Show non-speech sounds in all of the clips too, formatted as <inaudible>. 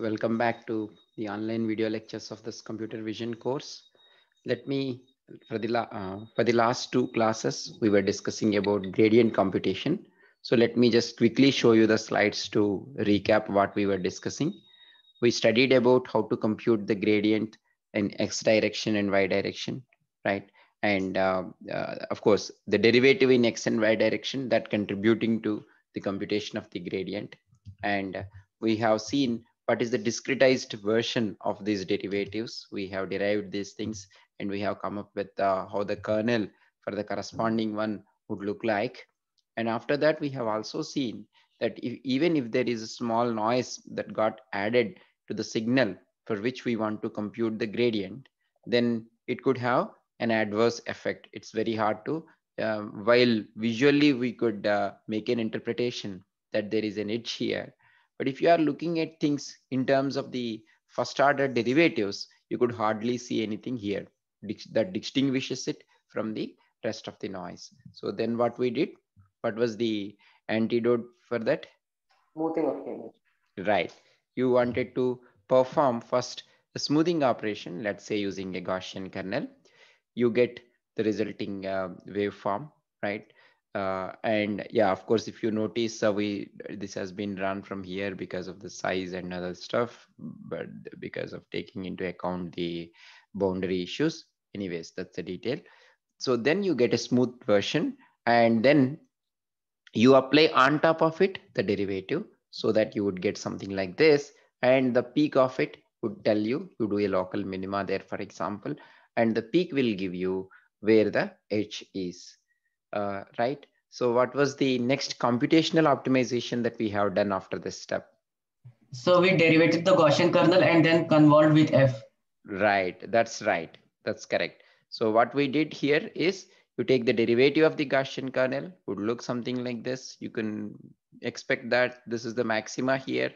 Welcome back to the online video lectures of this computer vision course. Let me, for the, uh, for the last two classes, we were discussing about gradient computation. So let me just quickly show you the slides to recap what we were discussing. We studied about how to compute the gradient in x direction and y direction, right? And uh, uh, of course, the derivative in x and y direction that contributing to the computation of the gradient. And we have seen what is the discretized version of these derivatives. We have derived these things and we have come up with uh, how the kernel for the corresponding one would look like. And after that, we have also seen that if, even if there is a small noise that got added to the signal for which we want to compute the gradient, then it could have an adverse effect. It's very hard to, uh, while visually we could uh, make an interpretation that there is an edge here, but if you are looking at things in terms of the first order derivatives, you could hardly see anything here that distinguishes it from the rest of the noise. So then what we did, what was the antidote for that? Smoothing of the image. Right. You wanted to perform first a smoothing operation, let's say using a Gaussian kernel, you get the resulting uh, waveform, right? uh, and yeah of course if you notice uh, we this has been run from here because of the size and other stuff but because of taking into account the boundary issues anyways that's the detail so then you get a smooth version and then you apply on top of it the derivative so that you would get something like this and the peak of it would tell you you do a local minima there for example and the peak will give you where the h is uh, right? So what was the next computational optimization that we have done after this step? So we derivated the Gaussian kernel and then convolved with f. Right, that's right. That's correct. So what we did here is you take the derivative of the Gaussian kernel, would look something like this. You can expect that this is the maxima here.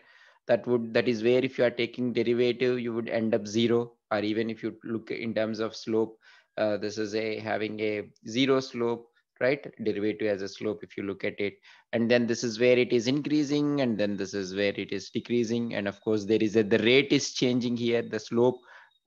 That would that is where if you are taking derivative, you would end up zero, or even if you look in terms of slope, uh, this is a having a zero slope right derivative as a slope if you look at it and then this is where it is increasing and then this is where it is decreasing and of course there is a the rate is changing here the slope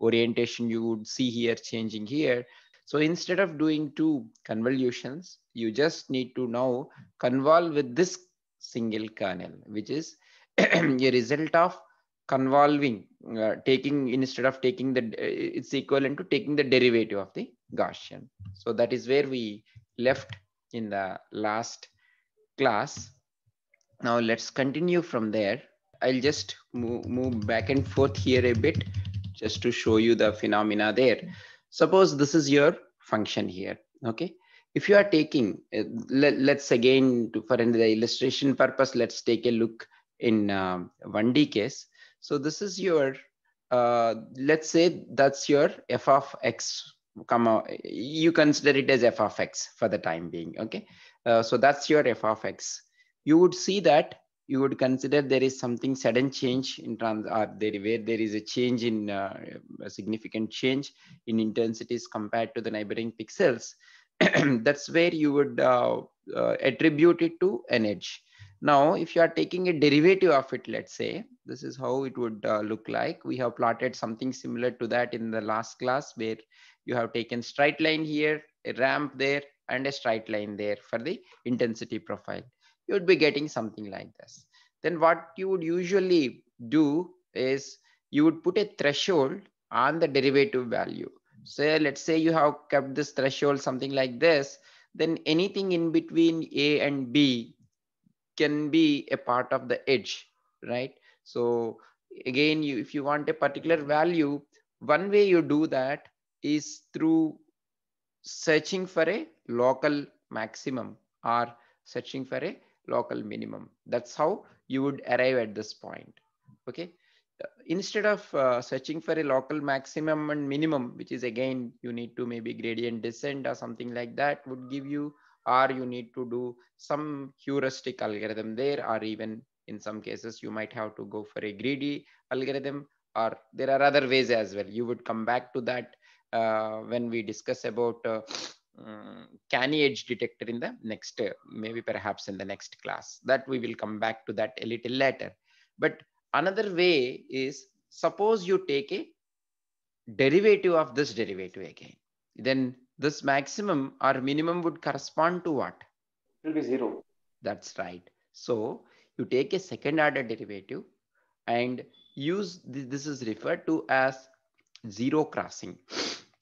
orientation you would see here changing here so instead of doing two convolutions you just need to now convolve with this single kernel which is <clears throat> a result of convolving uh, taking instead of taking the uh, it's equivalent to taking the derivative of the gaussian so that is where we left in the last class. Now let's continue from there. I'll just move, move back and forth here a bit just to show you the phenomena there. Suppose this is your function here, okay? If you are taking, uh, let, us again, for the illustration purpose, let's take a look in uh, um, 1D case. So this is your, uh, let's say that's your f of x come out, you consider it as f of x for the time being, okay? Uh, so that's your f of x. You would see that you would consider there is something sudden change in trans or uh, there where there is a change in uh, a significant change in intensities compared to the neighboring pixels <clears throat> that's where you would uh, uh, attribute it to an edge now if you are taking a derivative of it let's say this is how it would uh, look like we have plotted something similar to that in the last class where you have taken straight line here, a ramp there, and a straight line there for the intensity profile. You would be getting something like this. Then what you would usually do is you would put a threshold on the derivative value. So let's say you have kept this threshold something like this, then anything in between A and B can be a part of the edge, right? So again, you, if you want a particular value, one way you do that is through searching for a local maximum or searching for a local minimum. That's how you would arrive at this point. Okay. Instead of uh, searching for a local maximum and minimum, which is again, you need to maybe gradient descent or something like that would give you, or you need to do some heuristic algorithm there, or even in some cases, you might have to go for a greedy algorithm, or there are other ways as well. You would come back to that uh, when we discuss about um, uh, mm, canny edge detector in the next, uh, maybe perhaps in the next class. That we will come back to that a little later. But another way is suppose you take a derivative of this derivative again. Then this maximum or minimum would correspond to what? It will be zero. That's right. So you take a second order derivative and use this is referred to as zero crossing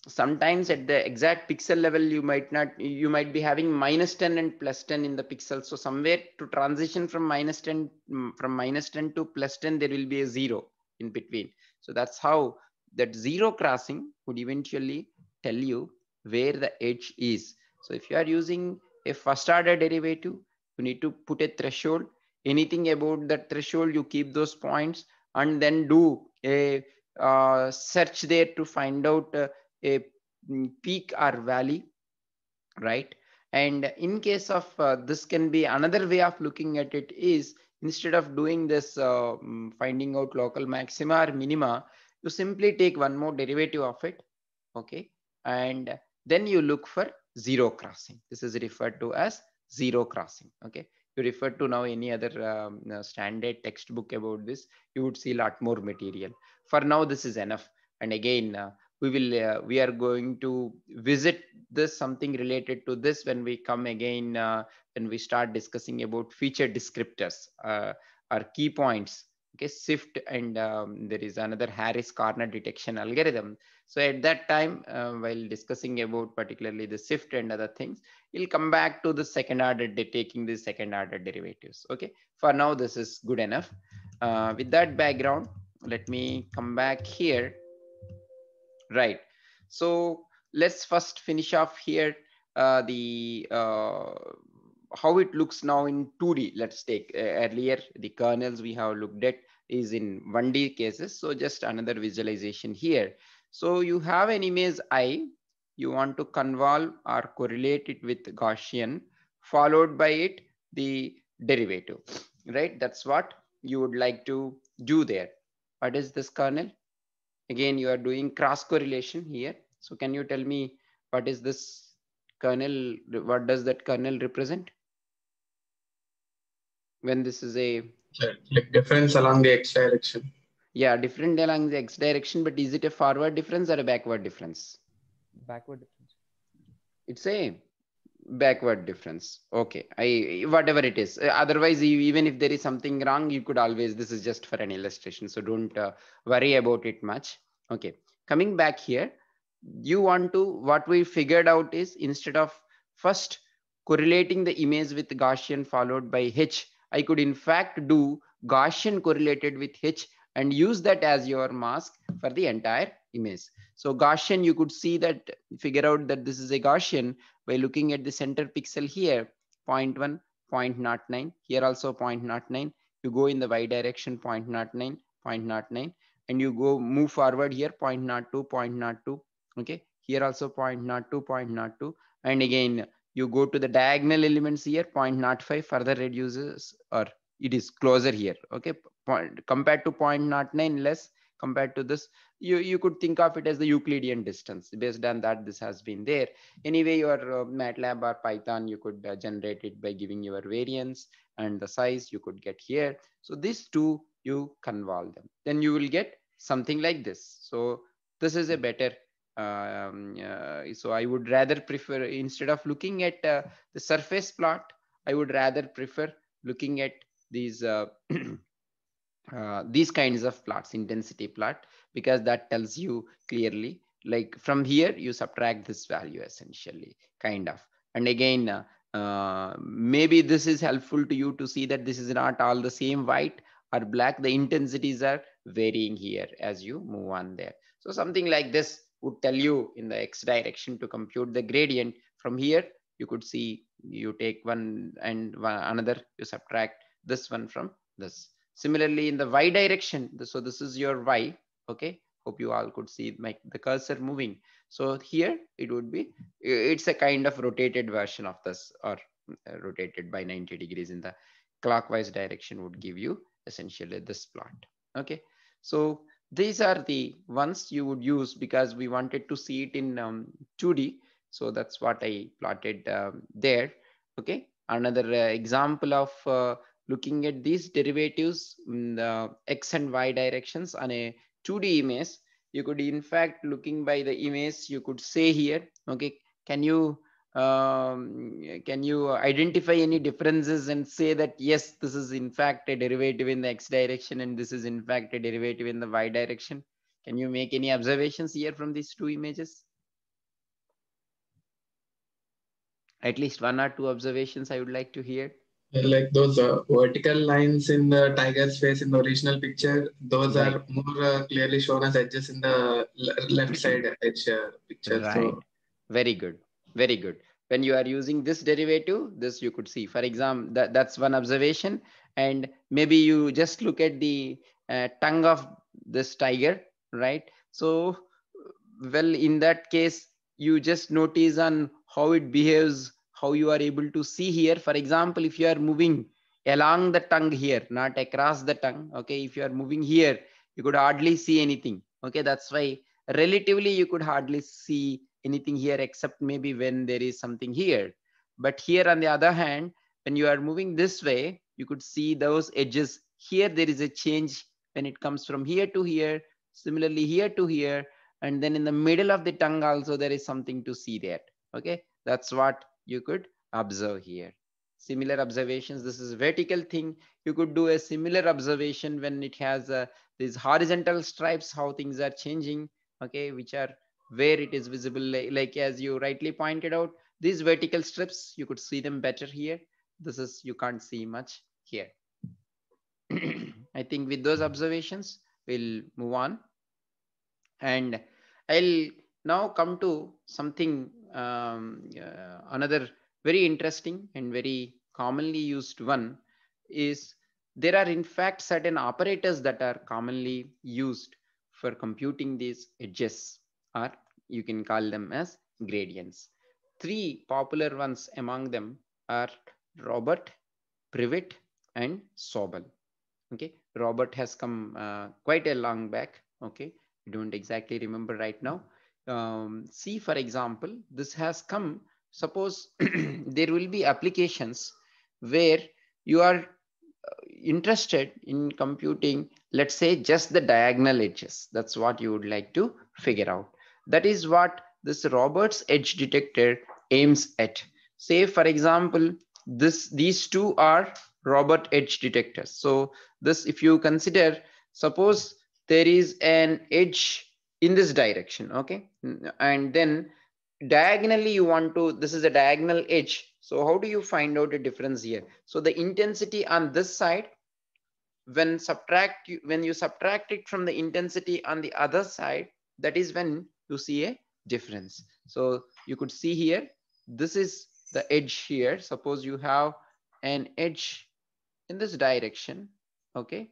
sometimes at the exact pixel level you might not you might be having minus 10 and plus 10 in the pixel so somewhere to transition from minus 10 mm, from minus 10 to plus 10 there will be a zero in between so that's how that zero crossing would eventually tell you where the edge is so if you are using a first order derivative you need to put a threshold anything about that threshold you keep those points and then do a uh, search there to find out uh, a mm, peak or valley, right? And in case of uh, this can be another way of looking at it is instead of doing this uh, mm, finding out local maxima or minima, you simply take one more derivative of it, okay? And then you look for zero crossing. This is referred to as zero crossing, okay? You refer to now any other um, uh, standard textbook about this, you would see a lot more material. For now, this is enough. And again, uh, we will uh, we are going to visit this something related to this when we come again uh, when we start discussing about feature descriptors uh, or key points okay sift and um, there is another harris corner detection algorithm so at that time uh, while discussing about particularly the sift and other things you'll come back to the second order taking the second order derivatives okay for now this is good enough uh, with that background let me come back here Right. So let's first finish off here uh, the uh, how it looks now in 2D. Let's take uh, earlier the kernels we have looked at is in 1D cases. So just another visualization here. So you have an image I, you want to convolve or correlate it with Gaussian, followed by it the derivative, right? That's what you would like to do there. What is this kernel? Again, you are doing cross correlation here. So can you tell me what is this kernel? What does that kernel represent? When this is a like difference along the x direction. Yeah, different along the x direction, but is it a forward difference or a backward difference? Backward difference. It's same backward difference okay i whatever it is uh, otherwise you, even if there is something wrong you could always this is just for an illustration so don't uh, worry about it much okay coming back here you want to what we figured out is instead of first correlating the image with gaussian followed by h i could in fact do gaussian correlated with h and use that as your mask for the entire image. So Gaussian, you could see that, figure out that this is a Gaussian by looking at the center pixel here, 0 0.1, 0.09, here also 0.09. You go in the y direction, 0.09, 0.09, and you go move forward here, 0.02, 0.02, okay? Here also 0.02, 0.02, and again, you go to the diagonal elements here, 0.05 further reduces or it is closer here okay point, compared to 0.09 less compared to this you you could think of it as the euclidean distance based on that this has been there anyway your uh, matlab or python you could uh, generate it by giving your variance and the size you could get here so these two you convolve them then you will get something like this so this is a better um, uh, so i would rather prefer instead of looking at uh, the surface plot i would rather prefer looking at these uh, <clears throat> Uh, these kinds of plots, intensity plot, because that tells you clearly, like from here, you subtract this value essentially, kind of. And again, uh, uh, maybe this is helpful to you to see that this is not all the same white or black. The intensities are varying here as you move on there. So something like this would tell you in the x direction to compute the gradient. From here, you could see you take one and one another, you subtract this one from this Similarly, in the y direction, so this is your y, okay? Hope you all could see my, the cursor moving. So here it would be, it's a kind of rotated version of this or uh, rotated by 90 degrees in the clockwise direction would give you essentially this plot, okay? So these are the ones you would use because we wanted to see it in um, 2D. So that's what I plotted um, there, okay? Another uh, example of uh, looking at these derivatives in the x and y directions on a 2D image, you could in fact looking by the image, you could say here, okay, can you um, can you identify any differences and say that yes, this is in fact a derivative in the x direction and this is in fact a derivative in the y direction? Can you make any observations here from these two images? At least one or two observations I would like to hear like those uh, vertical lines in the tiger's face in the original picture those right. are more uh, clearly shown as edges in the left side edge uh, picture right. So. very good very good when you are using this derivative this you could see for example that, that's one observation and maybe you just look at the uh, tongue of this tiger right so well in that case you just notice on how it behaves how you are able to see here. For example, if you are moving along the tongue here, not across the tongue. Okay, if you are moving here, you could hardly see anything. Okay, that's why relatively you could hardly see anything here except maybe when there is something here. But here on the other hand, when you are moving this way, you could see those edges. Here there is a change when it comes from here to here, similarly here to here, and then in the middle of the tongue also there is something to see there. Okay, that's what you could observe here. Similar observations, this is vertical thing. You could do a similar observation when it has uh, these horizontal stripes, how things are changing, okay, which are where it is visible, like as you rightly pointed out, these vertical strips, you could see them better here. This is, you can't see much here. <clears throat> I think with those observations, we'll move on. And I'll now come to something um, uh, another very interesting and very commonly used one is there are in fact certain operators that are commonly used for computing these edges or you can call them as gradients. Three popular ones among them are Robert, Privet and Sobel. Okay, Robert has come uh, quite a long back. Okay, I don't exactly remember right now um, see, for example, this has come, suppose <clears throat> there will be applications where you are uh, interested in computing, let's say just the diagonal edges. That's what you would like to figure out. That is what this Roberts edge detector aims at. Say, for example, this these two are Roberts edge detectors. So this, if you consider, suppose there is an edge in this direction okay and then diagonally you want to this is a diagonal edge so how do you find out a difference here so the intensity on this side when subtract when you subtract it from the intensity on the other side that is when you see a difference so you could see here this is the edge here suppose you have an edge in this direction okay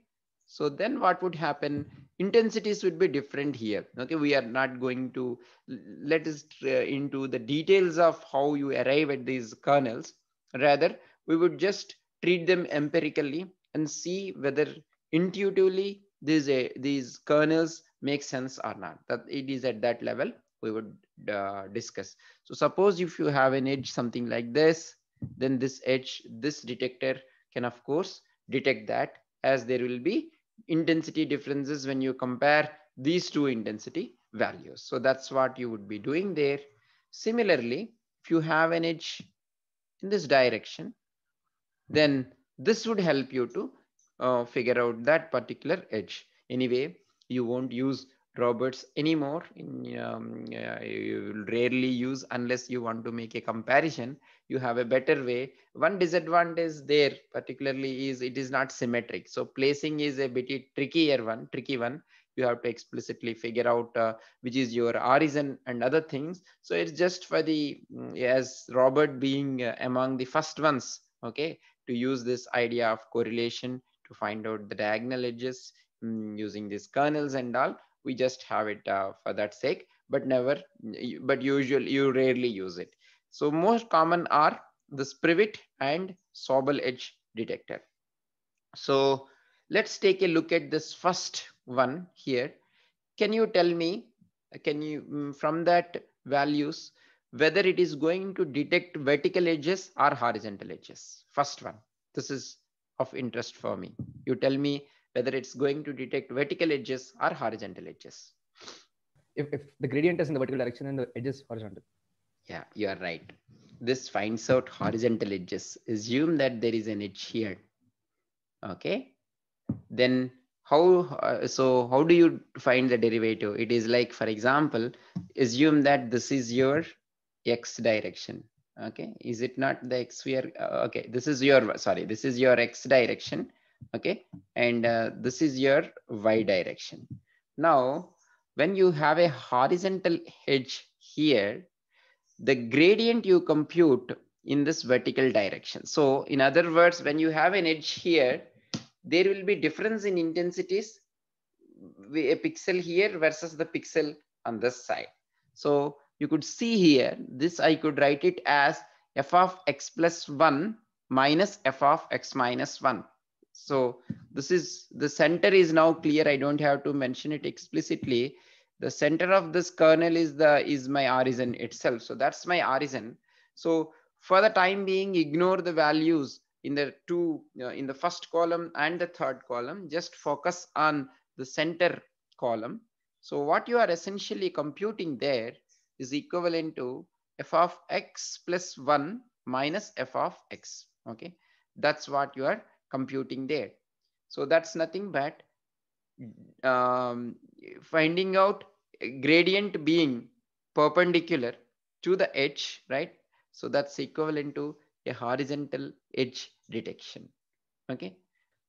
so then what would happen? Intensities would be different here. Okay, we are not going to let us uh, into the details of how you arrive at these kernels. Rather, we would just treat them empirically and see whether intuitively these, uh, these kernels make sense or not. That it is at that level we would uh, discuss. So suppose if you have an edge something like this, then this edge, this detector can of course detect that as there will be intensity differences when you compare these two intensity values. So that's what you would be doing there. Similarly, if you have an edge in this direction, then this would help you to uh, figure out that particular edge. Anyway, you won't use robots anymore. In, um, you rarely use unless you want to make a comparison. You have a better way. One disadvantage there particularly is it is not symmetric. So placing is a bit trickier one, tricky one. You have to explicitly figure out uh, which is your origin and other things. So it's just for the, mm, as Robert being uh, among the first ones, okay, to use this idea of correlation to find out the diagonal edges um, using these kernels and all we just have it uh, for that sake, but never, but usually you rarely use it. So most common are this privet and sobel edge detector. So let's take a look at this first one here. Can you tell me, can you, mm, from that values, whether it is going to detect vertical edges or horizontal edges? First one, this is of interest for me. You tell me whether it's going to detect vertical edges or horizontal edges. If, if the gradient is in the vertical direction and the edge is horizontal. Yeah, you are right. This finds out horizontal edges. Assume that there is an edge here. Okay. Then how, uh, so how do you find the derivative? It is like, for example, assume that this is your x direction. Okay. Is it not the x sphere? Uh, okay. This is your, sorry, this is your x direction. Okay and uh, this is your y direction. Now, when you have a horizontal edge here, the gradient you compute in this vertical direction. So in other words, when you have an edge here, there will be difference in intensities, a pixel here versus the pixel on this side. So you could see here, this I could write it as f of x plus 1 minus f of x minus 1 so this is the center is now clear. I don't have to mention it explicitly. The center of this kernel is the is my origin itself. So that's my origin. So for the time being, ignore the values in the two uh, in the first column and the third column. Just focus on the center column. So what you are essentially computing there is equivalent to f of x plus 1 minus f of x. Okay, that's what you are computing there. So that's nothing but um, finding out gradient being perpendicular to the edge, right? So that's equivalent to a horizontal edge detection. Okay.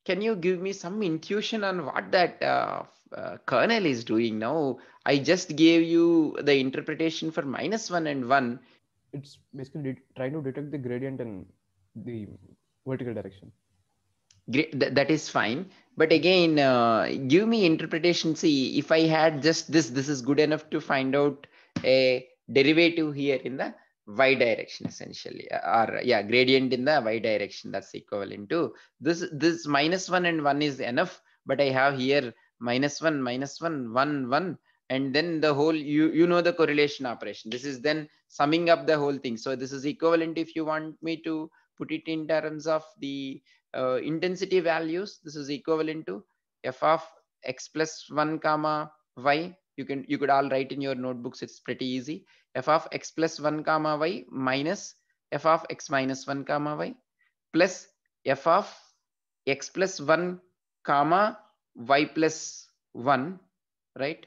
Can you give me some intuition on what that uh, uh, kernel is doing now? I just gave you the interpretation for minus one and one. It's basically trying to detect the gradient in the vertical direction that is fine. But again, uh, give me interpretation. See, if I had just this, this is good enough to find out a derivative here in the y direction essentially uh, or yeah gradient in the y direction that's equivalent to this this minus one and one is enough but i have here minus one minus one one one and then the whole you you know the correlation operation this is then summing up the whole thing so this is equivalent if you want me to put it in terms of the uh, intensity values this is equivalent to f of x plus 1 comma y you can you could all write in your notebooks it's pretty easy f of x plus 1 comma y minus f of x minus 1 comma y plus f of x plus 1 comma y plus 1 right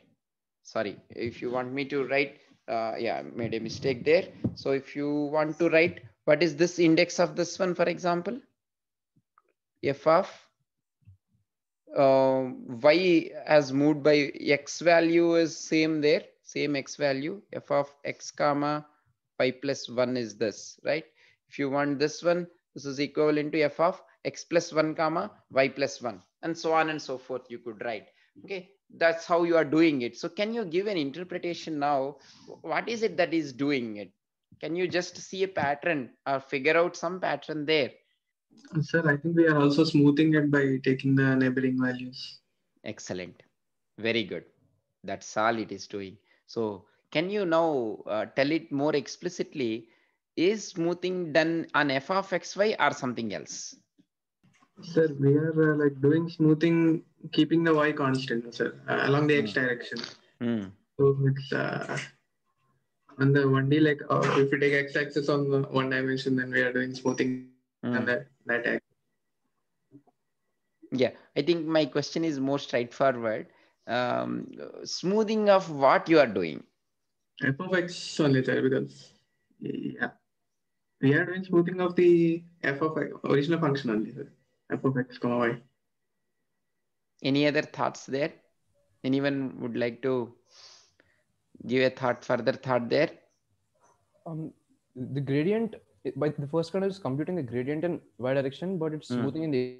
sorry if you want me to write uh, yeah made a mistake there so if you want to write what is this index of this one for example f of uh, y as moved by x value is same there, same x value, f of x comma y plus 1 is this, right? If you want this one, this is equivalent to f of x plus 1 comma y plus 1 and so on and so forth you could write. Okay, that's how you are doing it. So can you give an interpretation now? What is it that is doing it? Can you just see a pattern or figure out some pattern there? Sir, I think we are also smoothing it by taking the neighboring values. Excellent. Very good. That's all it is doing. So can you now uh, tell it more explicitly? Is smoothing done on f of xy or something else? Sir, we are uh, like doing smoothing, keeping the y constant, sir, uh, along the mm. x hmm. direction. Mm. So it's uh, on the 1D, like uh, if we take x axis on one dimension, then we are doing smoothing mm. that that yeah i think my question is more straightforward um, smoothing of what you are doing f of x only because yeah we are doing smoothing of the f of x, original function only sir. f of x comma y any other thoughts there anyone would like to give a thought further thought there um, the gradient by the first one is computing a gradient in y direction, but it's hmm. smoothing in the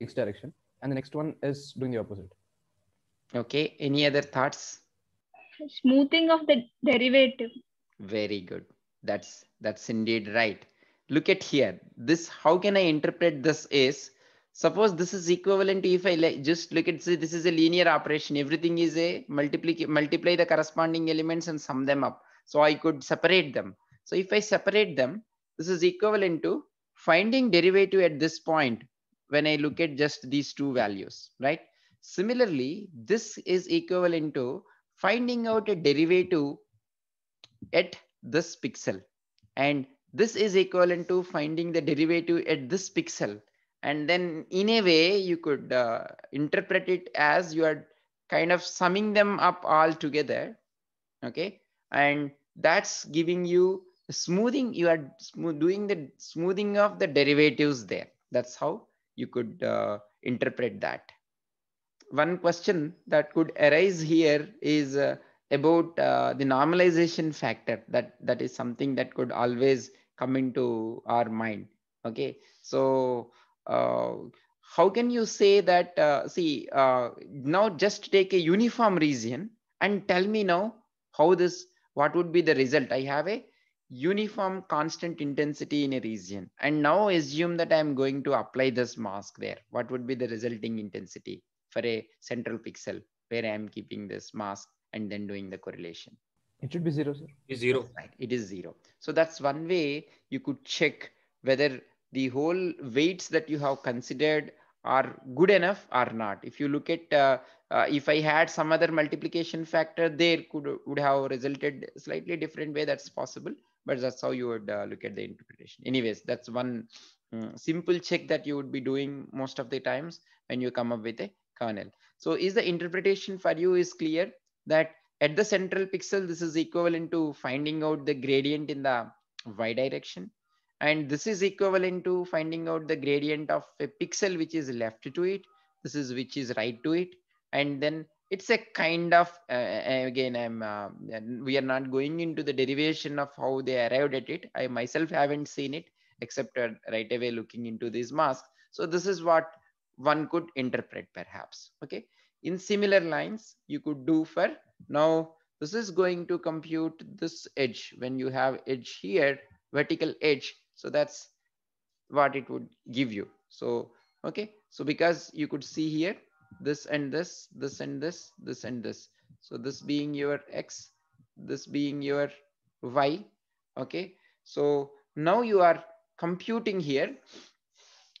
x direction, and the next one is doing the opposite. Okay. Any other thoughts? Smoothing of the derivative. Very good. That's that's indeed right. Look at here. This how can I interpret this is suppose this is equivalent to if I like, just look at say this is a linear operation. Everything is a multiply multiply the corresponding elements and sum them up. So I could separate them. So if I separate them, this is equivalent to finding derivative at this point when I look at just these two values, right? Similarly, this is equivalent to finding out a derivative at this pixel. And this is equivalent to finding the derivative at this pixel. And then in a way, you could uh, interpret it as you are kind of summing them up all together. Okay. And that's giving you smoothing, you are doing the smoothing of the derivatives there. That's how you could uh, interpret that. One question that could arise here is uh, about uh, the normalization factor. That That is something that could always come into our mind. Okay, so uh, how can you say that, uh, see, uh, now just take a uniform region and tell me now how this, what would be the result? I have a uniform constant intensity in a region and now assume that I'm going to apply this mask there. What would be the resulting intensity for a central pixel where I'm keeping this mask and then doing the correlation? It should be zero, sir. It's zero. Right. It is zero. So that's one way you could check whether the whole weights that you have considered are good enough or not. If you look at, uh, uh, if I had some other multiplication factor there could would have resulted slightly different way that's possible but that's how you would uh, look at the interpretation anyways that's one um, simple check that you would be doing most of the times when you come up with a kernel so is the interpretation for you is clear that at the central pixel this is equivalent to finding out the gradient in the y direction and this is equivalent to finding out the gradient of a pixel which is left to it this is which is right to it and then it's a kind of uh, uh again i'm uh, we are not going into the derivation of how they arrived at it i myself haven't seen it except uh, right away looking into these masks so this is what one could interpret perhaps okay in similar lines you could do for now this is going to compute this edge when you have edge here vertical edge so that's what it would give you so okay so because you could see here this and this, this and this, this and this. So this being your X, this being your Y. Okay. So now you are computing here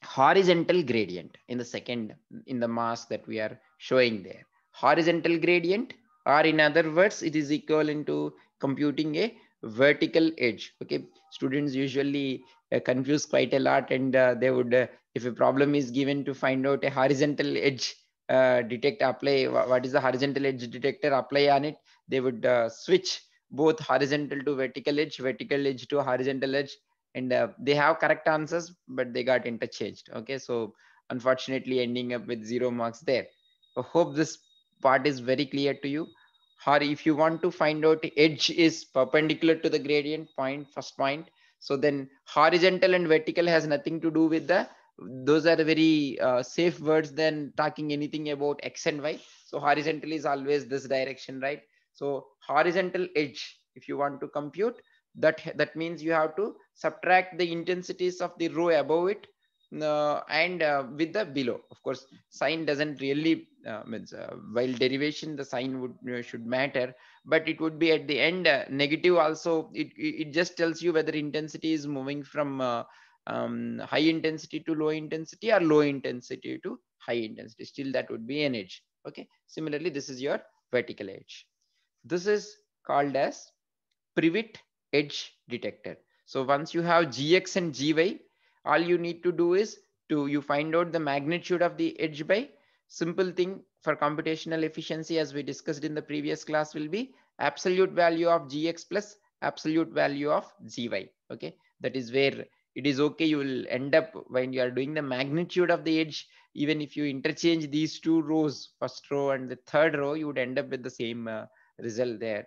horizontal gradient in the second, in the mask that we are showing there. Horizontal gradient, or in other words, it is equivalent to computing a vertical edge. Okay. Students usually uh, confuse quite a lot and uh, they would, uh, if a problem is given to find out a horizontal edge, uh, detect apply what is the horizontal edge detector apply on it they would uh, switch both horizontal to vertical edge vertical edge to horizontal edge and uh, they have correct answers but they got interchanged okay so unfortunately ending up with zero marks there i hope this part is very clear to you or if you want to find out edge is perpendicular to the gradient point first point so then horizontal and vertical has nothing to do with the those are very uh, safe words than talking anything about x and y so horizontal is always this direction right so horizontal edge if you want to compute that that means you have to subtract the intensities of the row above it uh, and uh, with the below of course sign doesn't really uh, means uh, while derivation the sign would uh, should matter but it would be at the end uh, negative also it it just tells you whether intensity is moving from um, high intensity to low intensity or low intensity to high intensity. Still that would be an edge. Okay. Similarly, this is your vertical edge. This is called as privet edge detector. So once you have GX and GY, all you need to do is to you find out the magnitude of the edge by simple thing for computational efficiency as we discussed in the previous class will be absolute value of GX plus absolute value of GY. Okay. That is where it is okay you will end up when you are doing the magnitude of the edge even if you interchange these two rows first row and the third row you would end up with the same uh, result there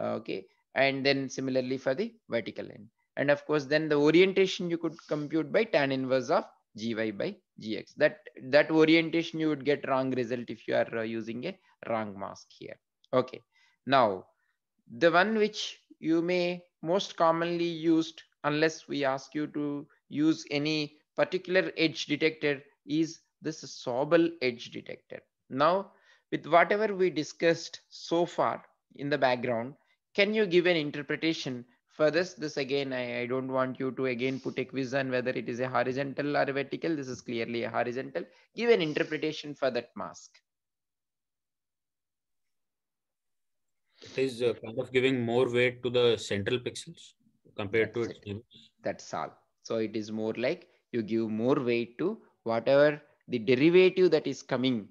uh, okay and then similarly for the vertical end. and of course then the orientation you could compute by tan inverse of gy by gx that that orientation you would get wrong result if you are uh, using a wrong mask here okay now the one which you may most commonly used unless we ask you to use any particular edge detector is this Sobel edge detector. Now, with whatever we discussed so far in the background, can you give an interpretation for this? This again, I, I don't want you to again put a quiz on whether it is a horizontal or a vertical. This is clearly a horizontal. Give an interpretation for that mask. It is uh, kind of giving more weight to the central pixels compared that's to it. Its that's all. So it is more like you give more weight to whatever the derivative that is coming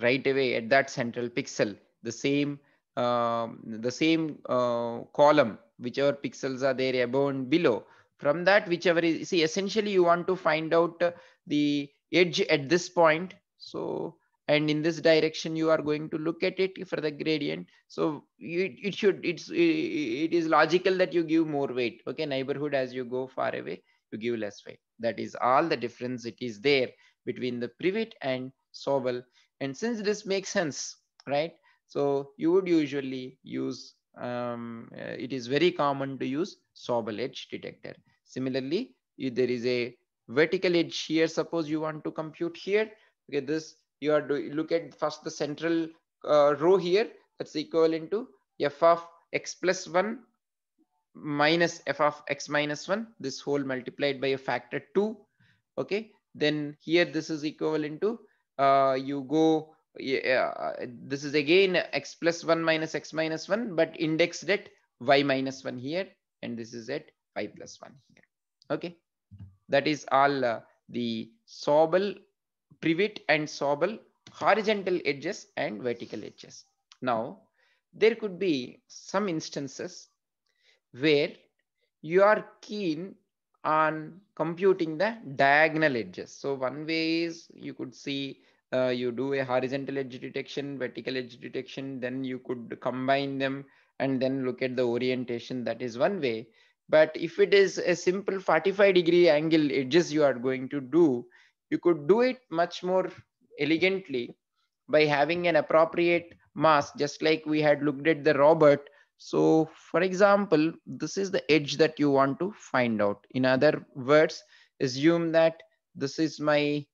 right away at that central pixel, the same um, the same uh, column, whichever pixels are there above and below. From that, whichever is, see, essentially you want to find out uh, the edge at this point. So and in this direction you are going to look at it for the gradient so it, it should it's it is logical that you give more weight okay neighborhood as you go far away you give less weight that is all the difference it is there between the privet and sobel and since this makes sense right so you would usually use um, uh, it is very common to use sobel edge detector similarly if there is a vertical edge here suppose you want to compute here okay this you are do look at first the central uh, row here that's equivalent to f of x plus 1 minus f of x minus 1 this whole multiplied by a factor 2 okay then here this is equivalent to uh, you go yeah, uh, this is again x plus 1 minus x minus 1 but indexed at y minus 1 here and this is at y plus 1 here okay that is all uh, the sobel privet and sobel horizontal edges and vertical edges. Now, there could be some instances where you are keen on computing the diagonal edges. So one way is you could see uh, you do a horizontal edge detection, vertical edge detection, then you could combine them and then look at the orientation. That is one way. But if it is a simple 45 degree angle edges you are going to do, you could do it much more elegantly by having an appropriate mask, just like we had looked at the robot. So for example, this is the edge that you want to find out. In other words, assume that this is my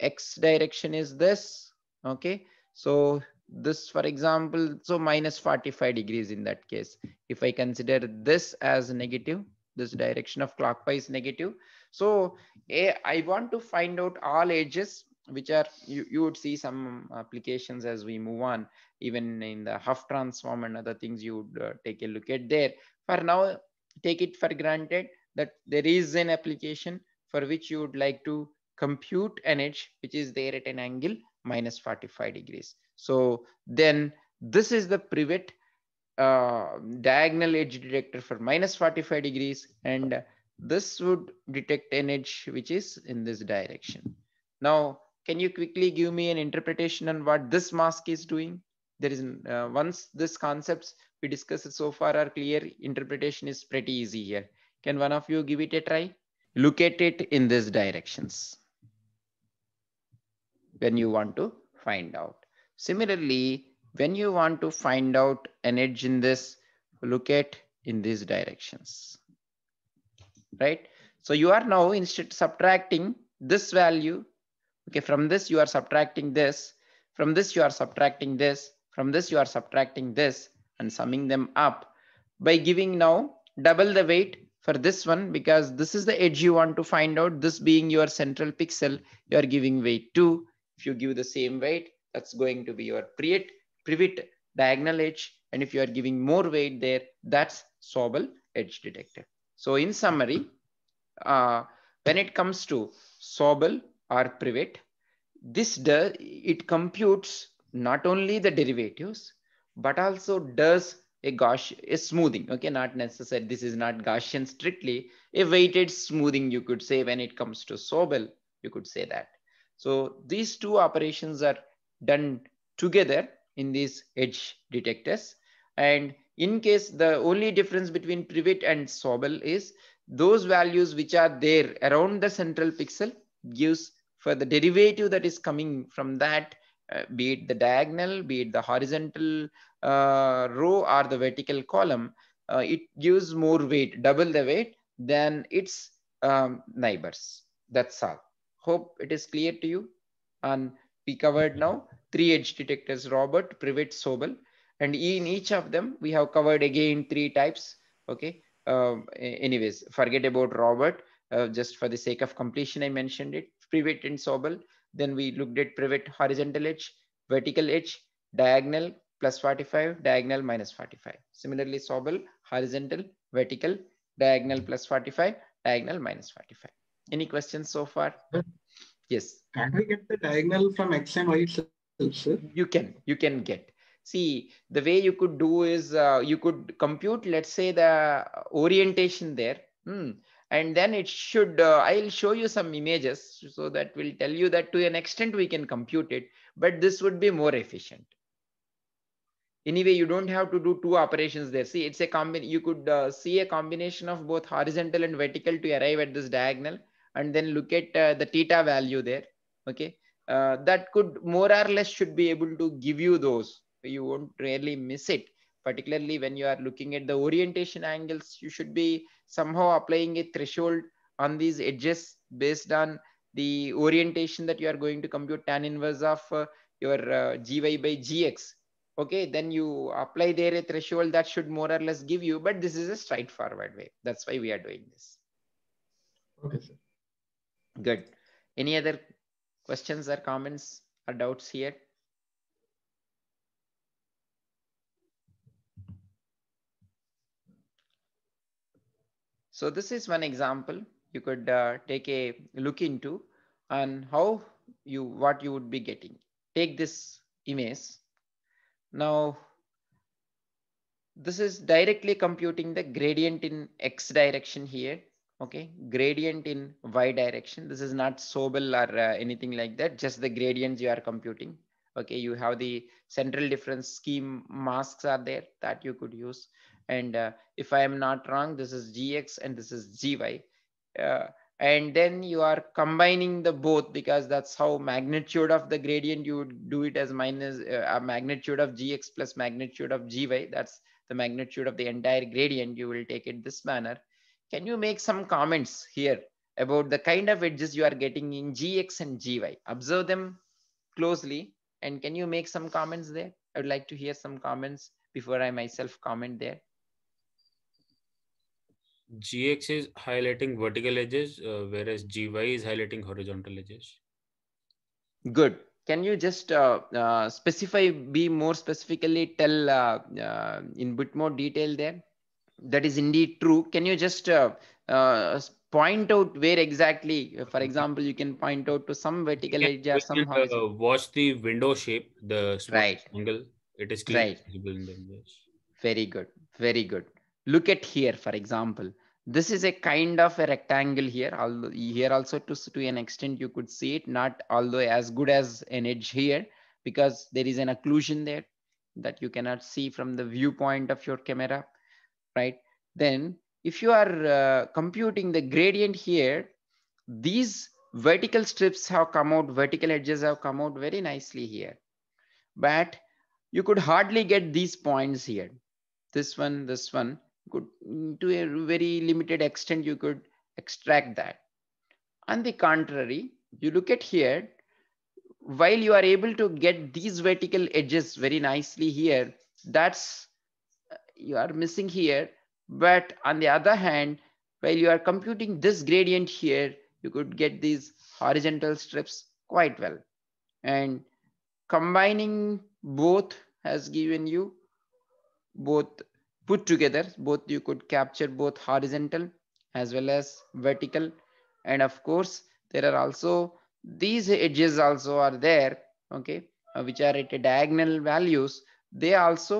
x direction is this, okay? So this, for example, so minus 45 degrees in that case. If I consider this as negative, this direction of clockwise negative, so I want to find out all edges which are you, you would see some uh, applications as we move on even in the Huff transform and other things you would uh, take a look at there. For now, take it for granted that there is an application for which you would like to compute an edge which is there at an angle minus 45 degrees. So then this is the privet uh, diagonal edge detector for minus 45 degrees and this would detect an edge which is in this direction. Now, can you quickly give me an interpretation on what this mask is doing? There is uh, once this concepts we discussed so far are clear, interpretation is pretty easy here. Can one of you give it a try? Look at it in these directions when you want to find out. Similarly, when you want to find out an edge in this, look at in these directions right? So you are now instead subtracting this value. Okay, from this you are subtracting this, from this you are subtracting this, from this you are subtracting this and summing them up by giving now double the weight for this one because this is the edge you want to find out. This being your central pixel, you are giving weight to. If you give the same weight, that's going to be your private, privet diagonal edge. And if you are giving more weight there, that's Sobel edge detector. So in summary, uh, when it comes to Sobel or Privet, this does, it computes not only the derivatives, but also does a Gaussian smoothing. Okay, not necessary. This is not Gaussian strictly a weighted smoothing. You could say when it comes to Sobel, you could say that. So these two operations are done together in these edge detectors, and in case the only difference between Privet and Sobel is those values which are there around the central pixel gives for the derivative that is coming from that, uh, be it the diagonal, be it the horizontal uh, row or the vertical column, uh, it gives more weight, double the weight than its um, neighbors. That's all. Hope it is clear to you. And we covered now three edge detectors, Robert, Privet, Sobel. And in each of them, we have covered again three types. Okay. Um, anyways, forget about Robert. Uh, just for the sake of completion, I mentioned it. Privet and Sobel. Then we looked at privet horizontal edge, vertical edge, diagonal plus 45, diagonal minus 45. Similarly, Sobel, horizontal, vertical, diagonal plus 45, diagonal minus 45. Any questions so far? Yes. Can we get the diagonal from x and y? Itself, you can. You can get see the way you could do is uh, you could compute let's say the orientation there hmm. and then it should uh, i'll show you some images so that will tell you that to an extent we can compute it but this would be more efficient anyway you don't have to do two operations there see it's a you could uh, see a combination of both horizontal and vertical to arrive at this diagonal and then look at uh, the theta value there okay uh, that could more or less should be able to give you those you won't really miss it particularly when you are looking at the orientation angles you should be somehow applying a threshold on these edges based on the orientation that you are going to compute tan inverse of uh, your uh, gy by gx okay then you apply there a threshold that should more or less give you but this is a straightforward way that's why we are doing this okay sir good any other questions or comments or doubts here So this is one example you could uh, take a look into and how you what you would be getting. Take this image. Now, this is directly computing the gradient in x direction here. Okay, gradient in y direction. This is not Sobel or uh, anything like that. Just the gradients you are computing. Okay, you have the central difference scheme masks are there that you could use and uh, if I am not wrong, this is gx and this is gy. Uh, and then you are combining the both because that's how magnitude of the gradient you would do it as minus uh, magnitude of gx plus magnitude of gy. That's the magnitude of the entire gradient. You will take it this manner. Can you make some comments here about the kind of edges you are getting in gx and gy? Observe them closely. And can you make some comments there? I would like to hear some comments before I myself comment there gx is highlighting vertical edges uh, whereas gy is highlighting horizontal edges good can you just uh, uh, specify be more specifically tell uh, uh, in bit more detail there that is indeed true can you just uh, point out where exactly for example you can point out to some vertical edge or some horizontal. watch the window shape the right angle it is clear. right. very good very good look at here for example this is a kind of a rectangle here although here also to, to an extent you could see it not although as good as an edge here because there is an occlusion there that you cannot see from the viewpoint of your camera right then if you are uh, computing the gradient here these vertical strips have come out vertical edges have come out very nicely here but you could hardly get these points here this one this one could, to a very limited extent, you could extract that. On the contrary, you look at here, while you are able to get these vertical edges very nicely here, that's you are missing here. But on the other hand, while you are computing this gradient here, you could get these horizontal strips quite well. And combining both has given you both put together both you could capture both horizontal as well as vertical and of course there are also these edges also are there okay uh, which are at a diagonal values they also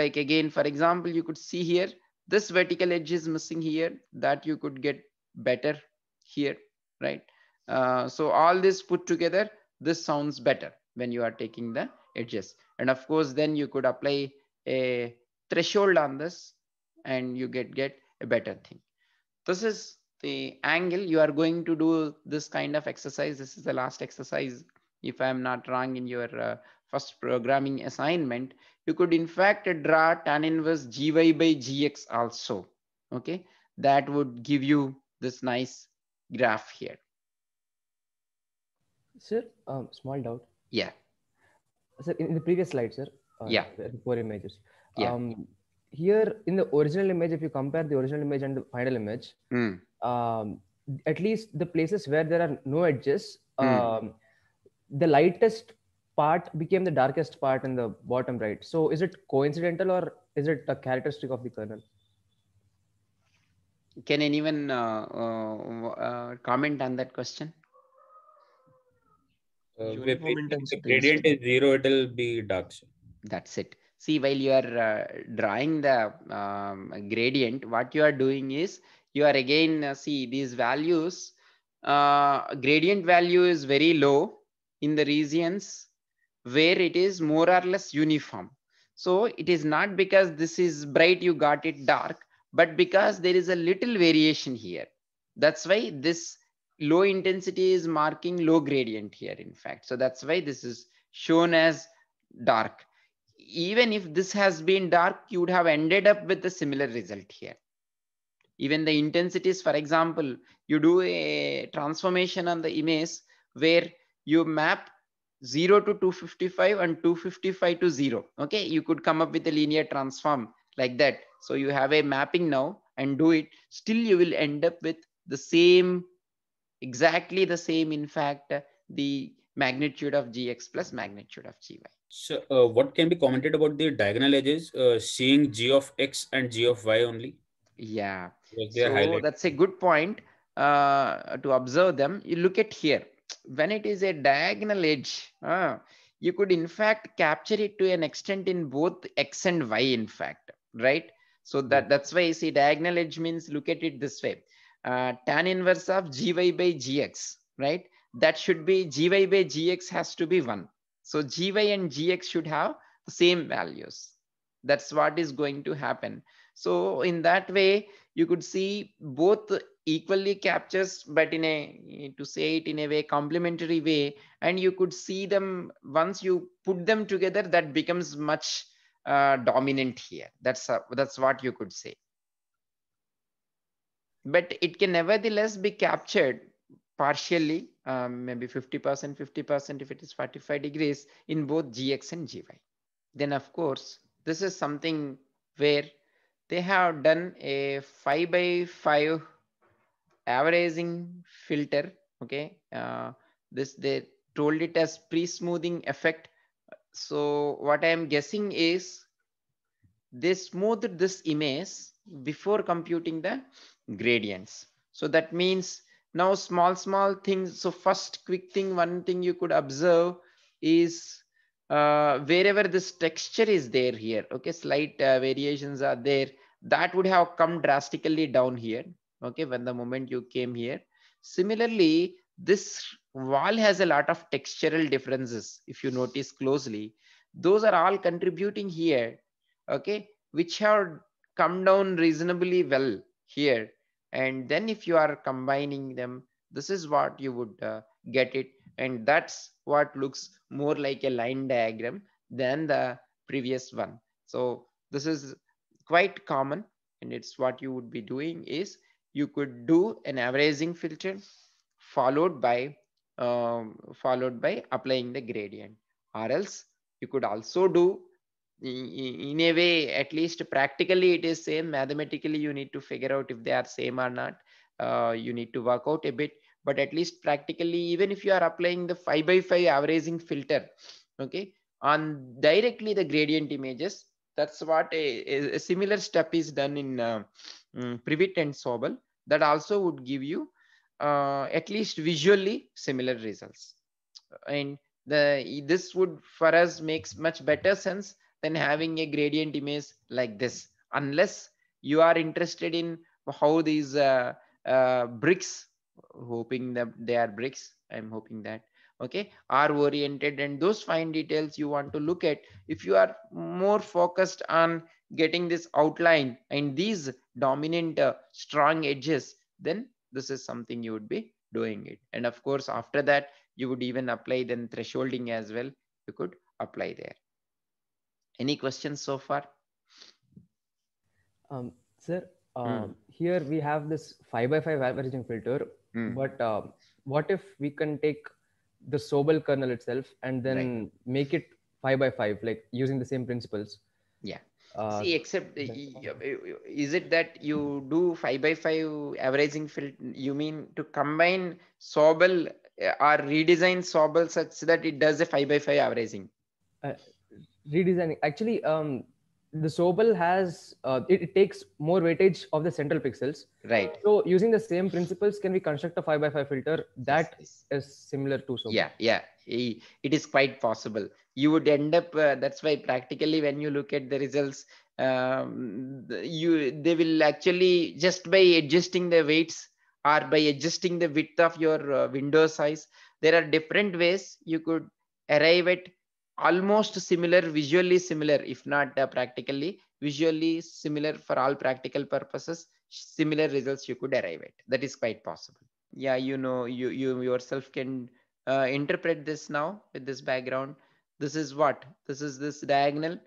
like again for example you could see here this vertical edge is missing here that you could get better here right uh, so all this put together this sounds better when you are taking the edges and of course then you could apply a threshold on this and you get, get a better thing. This is the angle you are going to do this kind of exercise. This is the last exercise, if I'm not wrong in your uh, first programming assignment. You could in fact draw tan inverse gy by gx also, okay? That would give you this nice graph here. Sir, um, small doubt. Yeah. Sir, in the previous slide, sir. Uh, yeah. The four images. Yeah. Um, here in the original image, if you compare the original image and the final image, mm. um, at least the places where there are no edges, mm. um, the lightest part became the darkest part in the bottom right. So is it coincidental or is it a characteristic of the kernel? Can anyone uh, uh, uh, comment on that question? Uh, if the gradient is zero, it will be dark. That's it see while you are uh, drawing the um, gradient what you are doing is you are again uh, see these values uh, gradient value is very low in the regions where it is more or less uniform so it is not because this is bright you got it dark but because there is a little variation here that's why this low intensity is marking low gradient here in fact so that's why this is shown as dark even if this has been dark, you would have ended up with a similar result here. Even the intensities, for example, you do a transformation on the image where you map 0 to 255 and 255 to 0. Okay, you could come up with a linear transform like that. So you have a mapping now and do it. Still, you will end up with the same, exactly the same, in fact, the magnitude of gx plus magnitude of gy. So, uh, what can be commented about the diagonal edges, uh, seeing g of x and g of y only? Yeah. so that's a good point uh, to observe them. You look at here. When it is a diagonal edge, uh, you could in fact capture it to an extent in both x and y, in fact, right? So that, that's why I say diagonal edge means look at it this way. Uh, tan inverse of gy by gx, right? That should be gy by gx has to be 1 so gy and gx should have the same values. That's what is going to happen. So in that way, you could see both equally captures, but in a, to say it in a way, complementary way, and you could see them, once you put them together, that becomes much uh, dominant here. That's, uh, that's what you could say. But it can nevertheless be captured partially um, maybe 50%, 50% if it is 45 degrees in both GX and GY. Then of course, this is something where they have done a five by five averaging filter. Okay. Uh, this, they told it as pre-smoothing effect. So what I'm guessing is they smoothed this image before computing the gradients. So that means now small small things so first quick thing one thing you could observe is uh, wherever this texture is there here okay slight uh, variations are there that would have come drastically down here okay when the moment you came here similarly this wall has a lot of textural differences if you notice closely those are all contributing here okay which have come down reasonably well here and then if you are combining them this is what you would uh, get it and that's what looks more like a line diagram than the previous one so this is quite common and it's what you would be doing is you could do an averaging filter followed by um, followed by applying the gradient or else you could also do in a way at least practically it is same mathematically you need to figure out if they are same or not uh, you need to work out a bit but at least practically even if you are applying the 5 by 5 averaging filter okay on directly the gradient images that's what a, a similar step is done in uh, mm, Privet and sobel that also would give you uh, at least visually similar results and the this would for us makes much better sense than having a gradient image like this unless you are interested in how these uh, uh, bricks hoping that they are bricks i'm hoping that okay are oriented and those fine details you want to look at if you are more focused on getting this outline and these dominant uh, strong edges then this is something you would be doing it and of course after that you would even apply then thresholding as well you could apply there any questions so far? Um, sir, um, mm. here we have this 5 by 5 averaging filter, mm. but um, what if we can take the Sobel kernel itself and then right. make it 5 by 5, like using the same principles? Yeah. Uh, See, except uh, is it that you do five by five averaging filter? You mean to combine Sobel uh, or redesign Sobel such that it does a five by five averaging? Uh, redesigning actually um the Sobel has uh, it, it, takes more weightage of the central pixels. Right. So using the same principles, can we construct a five by five filter that yes. is similar to Sobel? Yeah, yeah, it is quite possible. You would end up. Uh, that's why practically, when you look at the results, um, you they will actually just by adjusting the weights or by adjusting the width of your uh, window size, there are different ways you could arrive at almost similar, visually similar, if not uh, practically, visually similar for all practical purposes, similar results you could arrive at. That is quite possible. Yeah, you know, you, you yourself can uh, interpret this now with this background. This is what? This is this diagonal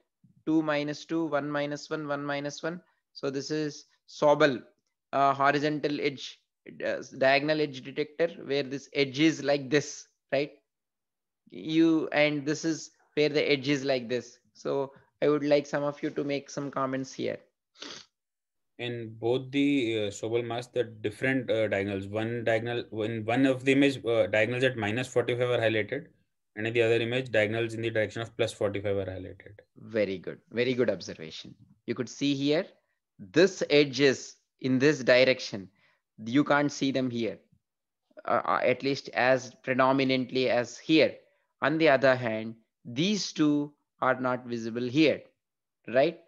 2 minus 2, 1 minus 1, 1 minus 1. So this is Sobel uh, horizontal edge, uh, diagonal edge detector where this edge is like this, right? You and this is where the edge is like this. So I would like some of you to make some comments here. In both the uh, Sobel mask, the different uh, diagonals, one diagonal, in one of the image uh, diagonals at minus 45 are highlighted and in the other image, diagonals in the direction of plus 45 are highlighted. Very good. Very good observation. You could see here, this edge is in this direction. You can't see them here, uh, uh at least as predominantly as here. On the other hand, these two are not visible here, right?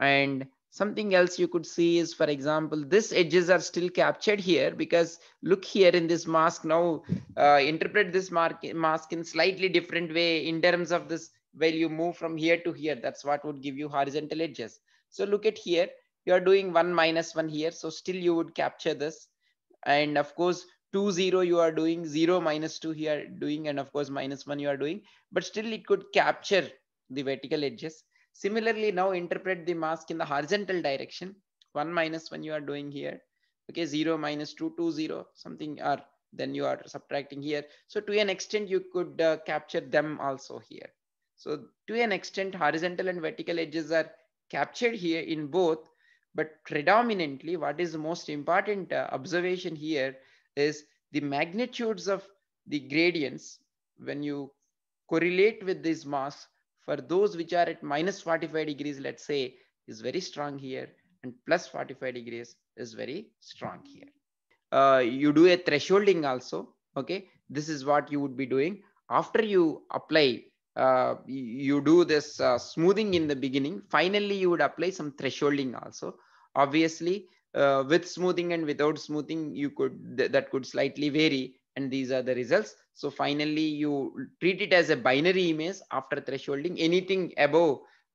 And something else you could see is, for example, these edges are still captured here because look here in this mask. Now uh, interpret this mask in slightly different way in terms of this well, you move from here to here. That's what would give you horizontal edges. So look at here, you're doing one minus one here. So still you would capture this. And of course, 2 0 you are doing 0 minus 2 here doing and of course minus 1 you are doing but still it could capture the vertical edges similarly now interpret the mask in the horizontal direction 1 minus 1 you are doing here okay 0 minus 2 2 0 something or then you are subtracting here so to an extent you could uh, capture them also here so to an extent horizontal and vertical edges are captured here in both but predominantly what is most important uh, observation here is the magnitudes of the gradients when you correlate with this mass for those which are at minus 45 degrees, let's say, is very strong here and plus 45 degrees is very strong here. Uh, you do a thresholding also, okay? This is what you would be doing. After you apply, uh, you do this uh, smoothing in the beginning. Finally, you would apply some thresholding also. Obviously, uh, with smoothing and without smoothing you could th that could slightly vary and these are the results so finally you treat it as a binary image after thresholding anything above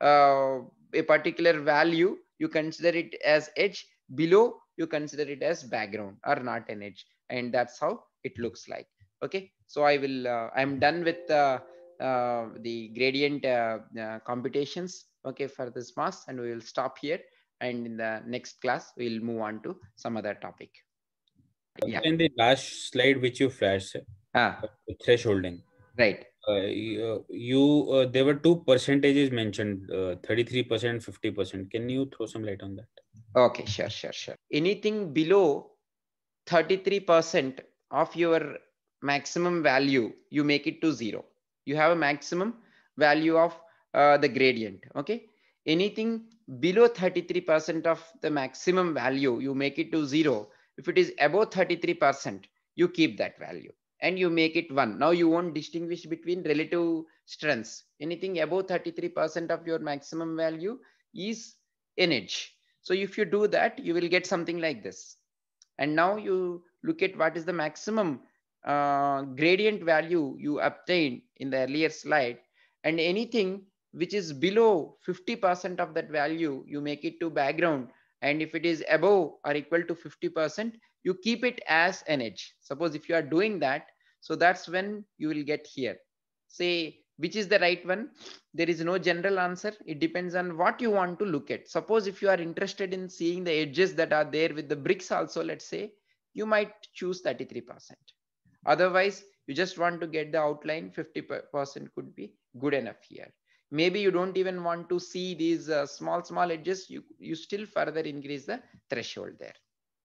uh, a particular value you consider it as edge below you consider it as background or not an edge and that's how it looks like okay so i will uh, i'm done with uh, uh, the gradient uh, computations okay for this mass and we will stop here and in the next class, we'll move on to some other topic. Yeah. In the last slide, which you flashed, ah. Uh, thresholding. Right. Uh, you, you uh, there were two percentages mentioned 33% uh, 50% can you throw some light on that okay sure sure sure anything below 33% of your maximum value you make it to zero you have a maximum value of uh, the gradient okay anything below 33% of the maximum value, you make it to zero. If it is above 33%, you keep that value and you make it one. Now you won't distinguish between relative strengths. Anything above 33% of your maximum value is an edge. So if you do that, you will get something like this. And now you look at what is the maximum uh, gradient value you obtained in the earlier slide and anything which is below 50% of that value, you make it to background. And if it is above or equal to 50%, you keep it as an edge. Suppose if you are doing that, so that's when you will get here. Say, which is the right one? There is no general answer. It depends on what you want to look at. Suppose if you are interested in seeing the edges that are there with the bricks also, let's say, you might choose 33%. Otherwise, you just want to get the outline, 50% could be good enough here maybe you don't even want to see these uh, small small edges you you still further increase the threshold there